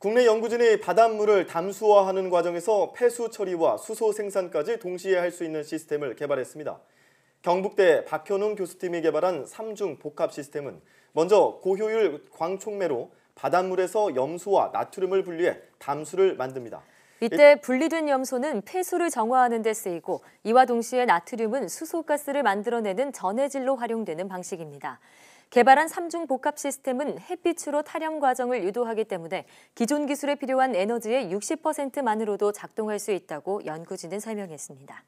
국내 연구진이 바닷물을 담수화하는 과정에서 폐수 처리와 수소 생산까지 동시에 할 수 있는 시스템을 개발했습니다. 경북대 박현웅 교수팀이 개발한 3중 복합 시스템은 먼저 고효율 광촉매로 바닷물에서 염소와 나트륨을 분리해 담수를 만듭니다. 이때 분리된 염소는 폐수를 정화하는 데 쓰이고 이와 동시에 나트륨은 수소가스를 만들어내는 전해질로 활용되는 방식입니다. 개발한 삼중 복합 시스템은 햇빛으로 탈염 과정을 유도하기 때문에 기존 기술에 필요한 에너지의 60%만으로도 작동할 수 있다고 연구진은 설명했습니다.